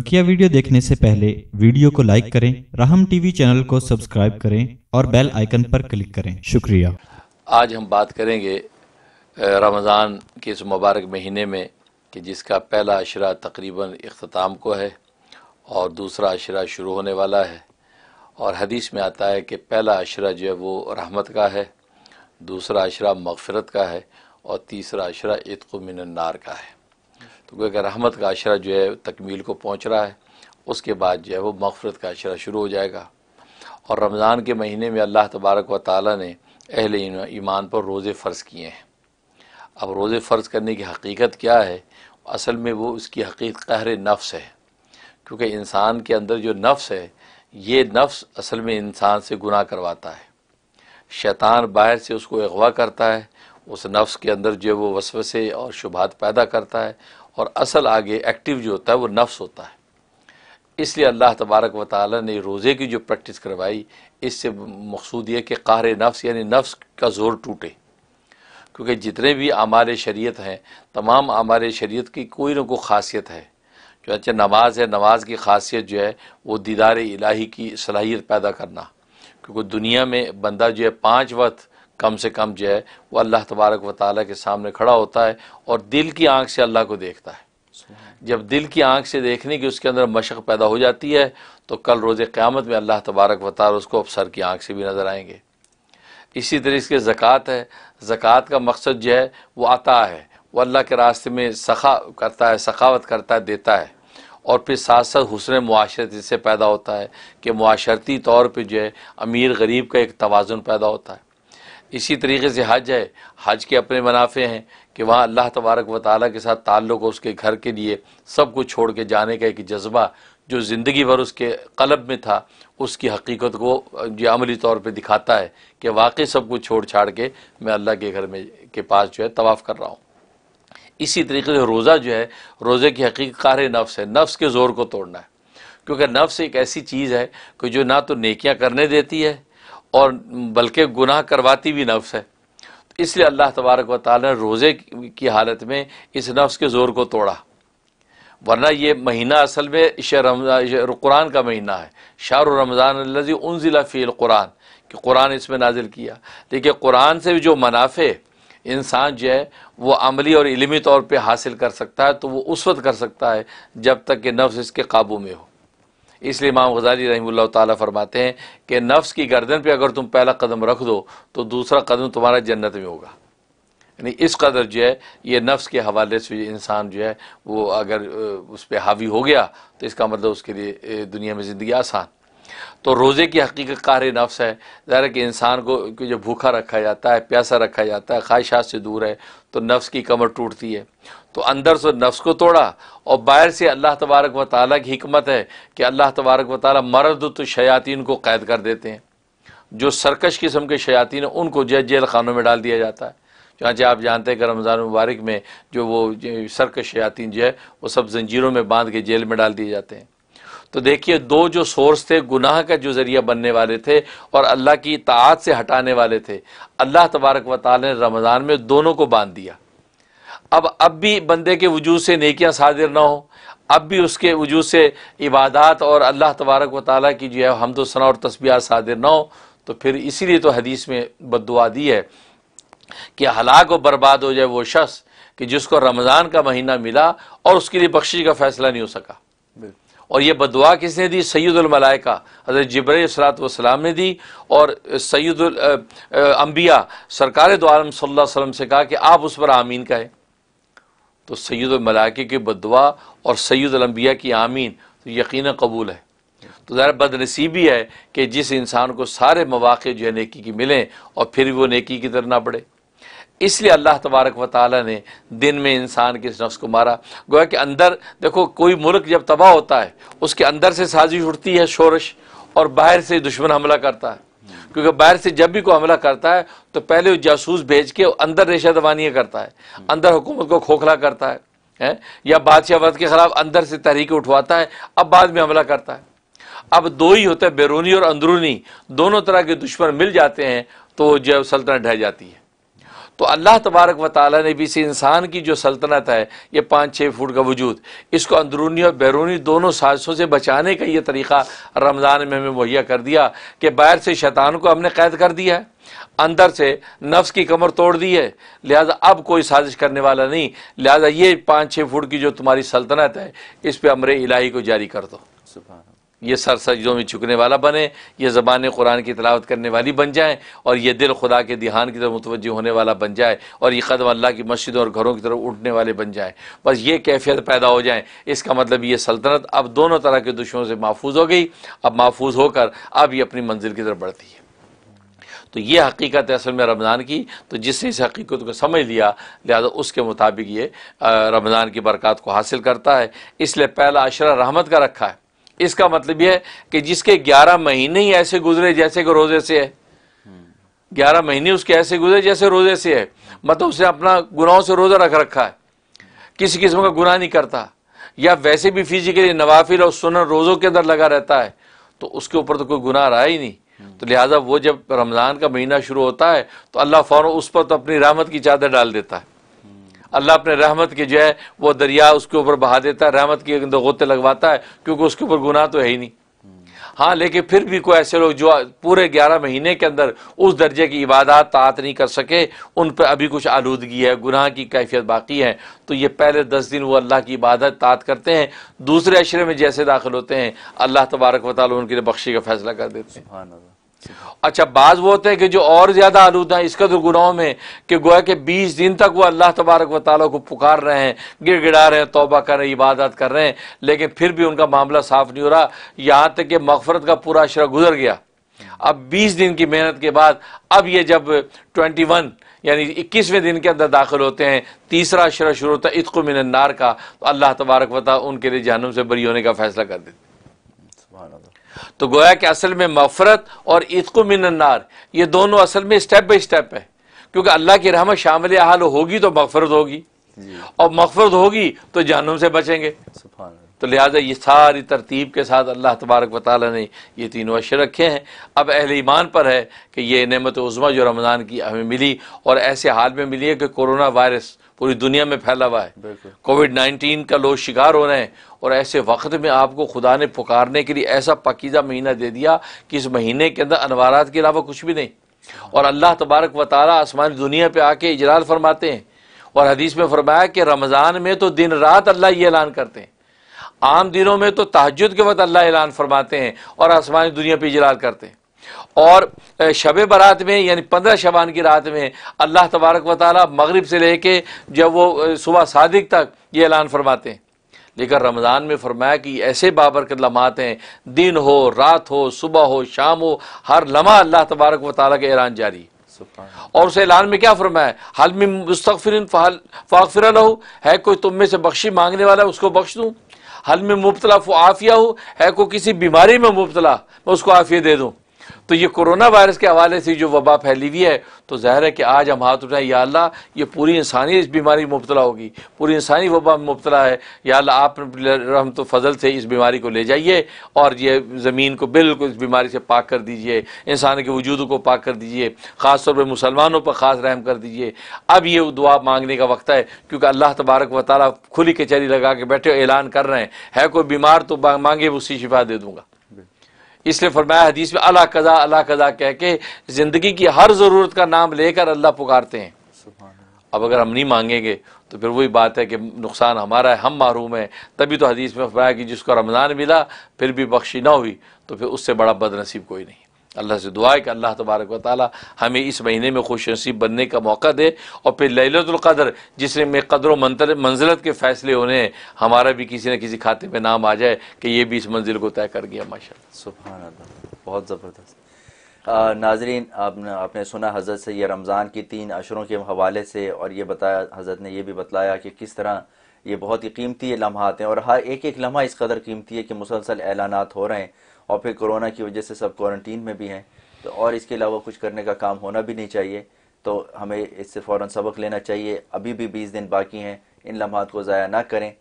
बकिया वीडियो देखने से पहले वीडियो को लाइक करें राहम टीवी चैनल को सब्सक्राइब करें और बेल आइकन पर क्लिक करें शुक्रिया आज हम बात करेंगे रमज़ान के इस मुबारक महीने में कि जिसका पहला अशरा तकरीबन अख्ताम को है और दूसरा अशरा शुरू होने वाला है और हदीस में आता है कि पहला अशरा जो है वो रहमत का है दूसरा अशरा मगफरत का है और तीसरा अशरा इतकमिन नार का है तो गोया रहमत का अशरा जो है तकमील को पहुँच रहा है उसके बाद जो है वो मफ़रत का अशरा शुरू हो जाएगा और रमज़ान के महीने में अल्लाह तबारक व ताली ने अहल ईमान पर रोज़े फ़र्ज़ किए हैं अब रोज़े फ़र्ज़ करने की हकीकत क्या है असल में वो उसकी हकीकत कहर नफ्स है क्योंकि इंसान के अंदर जो नफ्स है ये नफ्स असल में इंसान से गुनाह करवाता है शैतान बाहर से उसको अगवा करता है उस नफ्स के अंदर जो वो वसवसे और शुभात पैदा करता है और असल आगे एक्टिव जो होता है वो नफ्स होता है इसलिए अल्लाह तबारक व ताली ने रोज़े की जो प्रैक्टिस करवाई इससे मकसूद ये कि कार नफ्स यानी नफ्स का ज़ोर टूटे क्योंकि जितने भी आमार शरीयत हैं तमाम आमार शरीयत की कोई ना कोई खासियत है जो अच्छा नमाज है नमाज की खासियत जो है वो दीदार इलाही की सलाहियत पैदा करना क्योंकि दुनिया में बंदा जो है पाँच वक्त कम से कम जो है वो अल्लाह तबारक व ताली के सामने खड़ा होता है और दिल की आँख से अल्लाह को देखता है जब दिल की आँख से देखने की उसके अंदर मशक पैदा हो जाती है तो कल रोज़ क़्यामत में अल्लाह तबारक व ताल उसको अफसर की आँख से भी नज़र आएंगे इसी तरह इसके ज़क़़त है ज़क़़त का मकसद जो है वह आता है वह अल्लाह के रास्ते में सखा करता है सखावत करता है देता है और फिर साथ साथ हुसन माशरत इससे पैदा होता है कि माशरती तौर पर जो है अमीर गरीब का एक तोज़ुन पैदा होता है इसी तरीके से हज है हज के अपने मुनाफे हैं कि वहाँ अल्लाह तबारक व ताली के साथ ताल्लुक उसके घर के लिए सब कुछ छोड़ के जाने का एक जज्बा जो ज़िंदगी भर उसके कलब में था उसकी हकीकत को जो अमली तौर पर दिखाता है कि वाकई सब कुछ छोड़ छाड़ के मैं अल्लाह के घर में के पास जो है तवाफ़ कर रहा हूँ इसी तरीके से रोज़ा जो है रोज़े की हकीकत कार नफ्स है नफ्स के ज़ोर को तोड़ना है क्योंकि नफ्स एक ऐसी चीज़ है कि जो ना तो नेकियां करने देती है और बल्कि गुनाह करवाती भी नफ्स है तो इसलिए अल्लाह तबारक व ताली ने रोज़े की हालत में इस नफ्स के ज़ोर को तोड़ा वरना ये महीना असल में शहर कुरान का महीना है शाह रमज़ान लजी ज़िला फ़ील कुरान कि कुरान इसमें नाजिल किया देखिए कुरान से भी जो मुनाफे इंसान जो है वह अमली और इलमी तौर पर हासिल कर सकता है तो वो उस वक्त कर सकता है जब तक कि नफ्स इसके काबू में हो इसलिए इमाम गजाली रही तरमाते फरमाते हैं कि नफ्स की गर्दन पे अगर तुम पहला कदम रख दो तो दूसरा कदम तुम्हारा जन्नत में होगा यानी इस कदर जो है ये नफ्स के हवाले से इंसान जो है वो अगर उस पर हावी हो गया तो इसका मतलब उसके लिए दुनिया में ज़िंदगी आसान तो रोज़े की हकीकत कार नफ्स है ज़ाहिर कि इंसान को कि जो भूखा रखा जाता है प्यासा रखा जाता है ख्वाहिशात से दूर है तो नफ्स की कमर टूटती है तो अंदर से नफ्स को तोड़ा और बाहर से अल्लाह तबारक व ताली की हमत है कि अल्लाह तबारक व ताली मरद तो शयातीन को कैद कर देते हैं जो सरकश किस्म के शयातीन उनको जेल जेल खानों में डाल दिया जाता है चाँचे आप जानते हैं कि रमज़ान मुबारक में जो वो सरकश शयातीन जो है वो सब जंजीरों में बांध के जेल में डाल दिए जाते हैं तो देखिए दो जो सोर्स थे गुनाह का जो ज़रिया बनने वाले थे और अल्लाह की इतात से हटाने वाले थे अल्लाह तबारक व ने रमज़ान में दोनों को बांध दिया अब अब भी बंदे के वजूद से नेकियां सादिर ना हो अब भी उसके वजूद से इबादत और अल्लाह तबारक व ताली की जो है सना और तस्बियात सादिर ना हो तो फिर इसीलिए तो हदीस में बदुआ दी है कि हलाक व बर्बाद हो जाए वो शख्स कि जिसको रमज़ान का महीना मिला और उसके लिए बख्शी का फैसला नहीं हो सका बिल्कुल और ये बदवा किसने दी सैदुलमलाइका हजरत जबर सलातम ने दी और सैद अम्बिया सरकार दोम सल्ला वसम से कहा कि आप उस पर आमीन कहें तो सैदुलमलाइके की बदवा और सैदुलम्बिया की आमीन तो यकीन कबूल है तो ज़रा बदनसीबी है कि जिस इंसान को सारे मौाक़े जो है नेकी की मिलें और फिर वो नेकी की तरह ना पड़े इसलिए अल्लाह तबारक व ताली ने दिन में इंसान के इस नफ्स को मारा गोया कि अंदर देखो कोई मुल्क जब तबाह होता है उसके अंदर से साजिश उठती है शोरश और बाहर से दुश्मन हमला करता है क्योंकि बाहर से जब भी कोई हमला करता है तो पहले वो जासूस भेज के अंदर रेशा दवानियाँ करता है अंदर हुकूमत को खोखला करता है, है? या वर्द के ख़िलाफ़ अंदर से तहरीक उठवाता है अब बाद में हमला करता है अब दो ही होते हैं बैरूनी और अंदरूनी दोनों तरह के दुश्मन मिल जाते हैं तो जो सल्तनत ढह जाती है तो अल्लाह तबारक व ताली ने भी इसी इंसान की जो सल्तनत है ये पाँच छः फुट का वजूद इसको अंदरूनी और बैरूनी दोनों साजिशों से बचाने का ये तरीक़ा रमज़ान में हमें मुहैया कर दिया कि बाहर से शैतान को हमने कैद कर दिया है अंदर से नफ्स की कमर तोड़ दी है लिहाजा अब कोई साजिश करने वाला नहीं लिहाजा ये पाँच छः फुट की जो तुम्हारी सल्तनत है इस पर अमर इलाही को जारी कर दो सुबह ये सर सजदों में झुकने वाला बने ये ज़बान कुरान की तलावत करने वाली बन जाएँ और ये दिल खुदा के दिहान की तरफ मुतवजह होने वाला बन जाए और ये कदम अल्लाह की मस्जिदों और घरों की तरफ उठने वाले बन जाएँ बस ये कैफियत पैदा हो जाए इसका मतलब ये सल्तनत अब दोनों तरह के दुश्मनों से महफूज हो गई अब महफूज होकर अब ये अपनी मंजिल की तरफ बढ़ती है तो ये हकीकत है असल में रमज़ान की तो जिसने इस हकीकत को समझ लिया लिहाजा उसके मुताबिक ये रमज़ान की बरक़ात को हासिल करता है इसलिए पहला अशरा रहमत का रखा है इसका मतलब यह है कि जिसके ग्यारह महीने ही ऐसे गुजरे जैसे कि रोजे से है ग्यारह महीने उसके ऐसे गुजरे जैसे रोजे से है मतलब उसने अपना गुनाहों से रोजा रख रखा है किसी किस्म का गुनाह नहीं करता या वैसे भी फिजिकली नवाफिल और सुनन रोजों के अंदर लगा रहता है तो उसके ऊपर तो कोई गुनाह रहा ही नहीं तो लिहाजा वो जब रमज़ान का महीना शुरू होता है तो अल्लाह फौरन उस पर तो अपनी रामत की चादर डाल देता है अल्लाह अपने रहमत के जो है वो दरिया उसके ऊपर बहा देता है रहमत के गोते लगवाता है क्योंकि उसके ऊपर गुनाह तो है ही नहीं हाँ लेकिन फिर भी कोई ऐसे लोग जो पूरे ग्यारह महीने के अंदर उस दर्जे की इबादत तात नहीं कर सके उन पर अभी कुछ आलूदगी है गुनाह की कैफियत बाकी है तो ये पहले दस दिन वो अल्लाह की इबादत तात करते हैं दूसरे अशरे में जैसे दाखिल होते हैं अल्लाह तबारक वाल उनके लिए बख्शी का फैसला कर देते हैं अच्छा बाज वो होते हैं कि जो और ज़्यादा आलूदा है इसका तो गुनाहों में कि गोया के बीस दिन तक वो अल्लाह तबारक व ताली को पुकार रहे हैं गिड़ गिड़ा रहे हैं तोबा कर रहे हैं इबादत कर रहे हैं लेकिन फिर भी उनका मामला साफ़ नहीं हो रहा यहाँ तक कि मगफरत का पूरा अशरा गुजर गया अब बीस दिन की मेहनत के बाद अब ये जब ट्वेंटी वन यानी इक्कीसवें दिन के अंदर दाखिल होते हैं तीसरा अशरा शुरू होता है इतको मिनन्नार का तो अल्लाह तबारक वता उनके लिए जहनम से बरी होने का फ़ैसला कर देते तो गोया कि असल में मफरत और को मिनन्नार ये दोनों असल में स्टेप बाई स्टेप है क्योंकि अल्लाह की रहमत शामिल हाल होगी तो मफफरत होगी और मफफरत होगी तो जानों से बचेंगे तो लिहाजा ये सारी तरतीब के साथ अल्लाह तबारक वाली ने ये तीनों अशर रखे हैं अब अहल ईमान पर है कि ये नमत उज़मा जो रमज़ान की हमें मिली और ऐसे हाल में मिली है कि कोरोना वायरस पूरी दुनिया में फैला हुआ है कोविड नाइन्टीन का लोग शिकार हो रहे हैं और ऐसे वक्त में आपको खुदा ने पुकारने के लिए ऐसा पकीजा महीना दे दिया कि इस महीने के अंदर अनवारात के अलावा कुछ भी नहीं और अल्लाह तबारक व आसमानी दुनिया पर आके इजराल फरमाते हैं और हदीस में फरमाया कि रमज़ान में तो दिन रात अल्लाह ये ऐलान करते हैं आम दिनों में तो तहजद के वक्त अल्लाह ऐलान फरमाते हैं और आसमानी दुनिया पर इजलाल करते हैं और शब बारात में यानी पंद्रह शबान की रात में अल्लाह तबारक व ताली मगरब से लेके जब वो सुबह सादिक तक ये ऐलान फरमाते हैं लेकिन रमज़ान में फरमाया कि ऐसे के लम्हात हैं दिन हो रात हो सुबह हो शाम हो हर लम्हा अल्लाह तबारक व ताली का ऐलान जारी और उस ऐलान में क्या फरमाया हल में मुस्तफ़िर फ़ाकफिर है कोई तुम में से बख्शी मांगने वाला उसको बख्श दूँ हल में मुबतला आफिया हो है कोई किसी बीमारी में मुबतला मैं उसको आफिया दे दूँ तो ये कोरोना वायरस के हवाले से जो वबा फैली हुई है तो ज़ाहिर है कि आज हम हाथ उठाएं या अल्लाह ये पूरी इंसानी इस बीमारी में मुबतला होगी पूरी इंसानी वबा में मुबतला है या अल्लाह आप रहम तो फजल से इस बीमारी को ले जाइए और ये ज़मीन को बिल्कुल इस बीमारी से पाक कर दीजिए इंसान के वजूद को पाक कर दीजिए ख़ास तौर पर मुसलमानों पर ख़ास रहम कर दीजिए अब ये दुआ मांगने का वक्त है क्योंकि अल्लाह तबारक व ताली खुली कचहरी लगा के बैठे ऐलान कर रहे हैं है कोई बीमार तो मांगे उसी शिफा दे दूँगा इसलिए फरमाया हदीस में अला कज़ा अला कज़ा कह के ज़िंदगी की हर ज़रूरत का नाम लेकर अल्लाह पुकारते हैं अब अगर हम नहीं मांगेंगे तो फिर वही बात है कि नुकसान हमारा है हम मारूम है तभी तो हदीस में फरमाया कि जिसको रमज़ान मिला फिर भी बख्शी ना हुई तो फिर उससे बड़ा बदनसीब कोई नहीं अल्लाह से दुआ है कि अल्लाह तबारक व ताली हमें इस महीने में खुश नसीब बनने का मौका दे और फिर लहलतुल्कदर जिसने में कदर मंतर मंजिलत के फ़ैसले होने हैं हमारा भी किसी न किसी खाते में नाम आ जाए कि ये भी इस मंजिल को तय कर गया माशा सुबह बहुत ज़बरदस्त नाजरीन आपने आपने सुना हज़रत से ये रमज़ान की तीन अशरों के हवाले से और ये बताया हज़रत ने यह भी बतलाया कि किस तरह ये बहुत ही कीमती लम्हात हैं और हर एक एक लम्हा इस कदर कीमती है कि मुसलसल ऐलान हो रहे हैं और फिर कोरोना की वजह से सब क्वारंटीन में भी हैं तो और इसके अलावा कुछ करने का काम होना भी नहीं चाहिए तो हमें इससे फ़ौर सबक लेना चाहिए अभी भी बीस दिन बाकी हैं इन लम्हात को ज़ाया ना करें